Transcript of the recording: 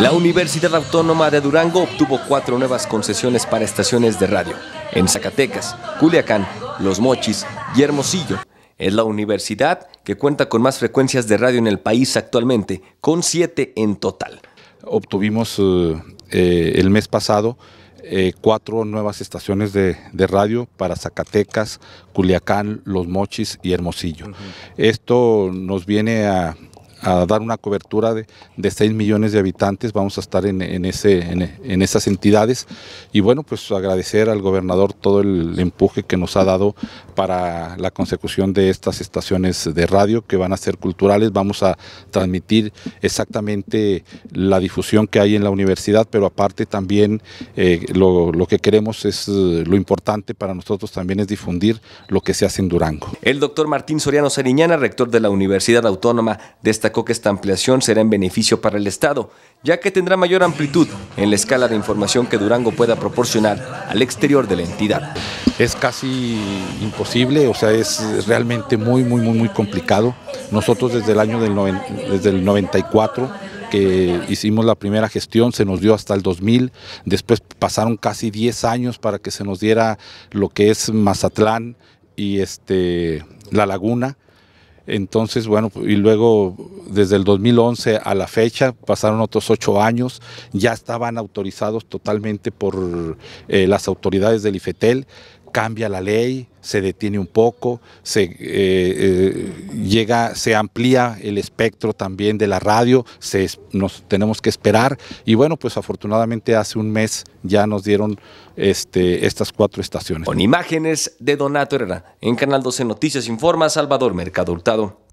La Universidad Autónoma de Durango obtuvo cuatro nuevas concesiones para estaciones de radio. En Zacatecas, Culiacán, Los Mochis y Hermosillo. Es la universidad que cuenta con más frecuencias de radio en el país actualmente, con siete en total. Obtuvimos eh, eh, el mes pasado eh, cuatro nuevas estaciones de, radio para Zacatecas, Culiacán, Los Mochis y Hermosillo. Esto nos viene a, a dar una cobertura de, de 6 millones de habitantes, vamos a estar en, ese, en, esas entidades y bueno, pues agradecer al gobernador todo el empuje que nos ha dado para la consecución de estas estaciones de radio que van a ser culturales, vamos a transmitir exactamente la difusión que hay en la universidad, pero aparte también eh, lo, que queremos es, eh, lo importante para nosotros también es difundir lo que se hace en Durango. El doctor Martín Soriano Sariñana, rector de la Universidad Autónoma, de esta que esta ampliación será en beneficio para el Estado, ya que tendrá mayor amplitud en la escala de información que Durango pueda proporcionar al exterior de la entidad. Es casi imposible, o sea, es realmente muy, muy, muy, muy complicado. Nosotros desde el año del, 94 que hicimos la primera gestión, se nos dio hasta el 2000, después pasaron casi 10 años para que se nos diera lo que es Mazatlán y este, La Laguna, entonces, bueno, y luego desde el 2011 a la fecha pasaron otros ocho años, ya estaban autorizados totalmente por eh, las autoridades del IFETEL, cambia la ley, se detiene un poco, se, eh, eh, llega, se amplía el espectro también de la radio, se, nos tenemos que esperar y bueno, pues afortunadamente hace un mes ya nos dieron este, estas cuatro estaciones. Con imágenes de Donato Herrera, en Canal 12 Noticias Informa Salvador Mercado Hurtado.